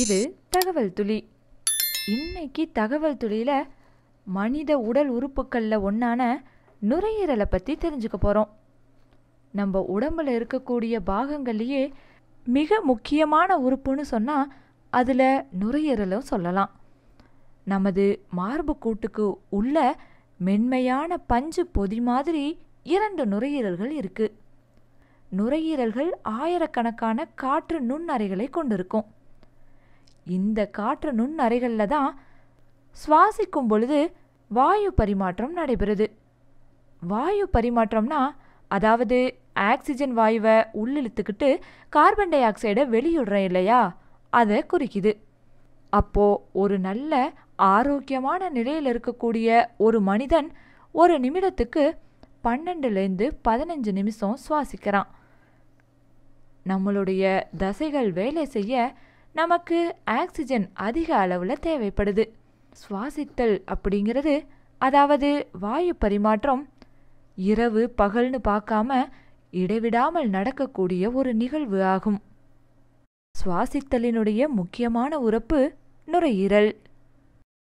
இது தகவல் துளி இன்னைக்கு தகவல் துளியில் மனித உடல் உறுப்புகளில் ஒன்றான நுரையீரலை பற்றி தெரிஞ்சுக்க போகிறோம் நம்ம உடம்பில் இருக்கக்கூடிய பாகங்கள்லேயே மிக முக்கியமான உறுப்புன்னு சொன்னால் அதில் நுரையீரலும் சொல்லலாம் நமது மார்பு கூட்டுக்கு உள்ள மென்மையான பஞ்சு பொதி மாதிரி இரண்டு நுரையீரல்கள் இருக்குது நுரையீரல்கள் ஆயிரக்கணக்கான காற்று நுண்ணறைகளை கொண்டிருக்கும் இந்த காற்று நுண்ணறைகளில் தான் சுவாசிக்கும் பொழுது வாயு பரிமாற்றம் நடைபெறுது வாயு பரிமாற்றம்னா அதாவது ஆக்சிஜன் வாயுவை உள்ளிழுத்துக்கிட்டு கார்பன் டை ஆக்சைடை வெளியிடுறேன் இல்லையா அதை குறிக்குது அப்போது ஒரு நல்ல ஆரோக்கியமான நிலையில் இருக்கக்கூடிய ஒரு மனிதன் ஒரு நிமிடத்துக்கு பன்னெண்டுலேருந்து பதினஞ்சு நிமிஷம் சுவாசிக்கிறான் நம்மளுடைய தசைகள் வேலை செய்ய நமக்கு ஆக்சிஜன் அதிக அளவில் தேவைப்படுது சுவாசித்தல் அப்படிங்கிறது அதாவது வாயு பரிமாற்றம் இரவு பகல்னு பார்க்காம இடைவிடாமல் நடக்கக்கூடிய ஒரு நிகழ்வு ஆகும் சுவாசித்தலினுடைய முக்கியமான உறுப்பு நுரையீரல்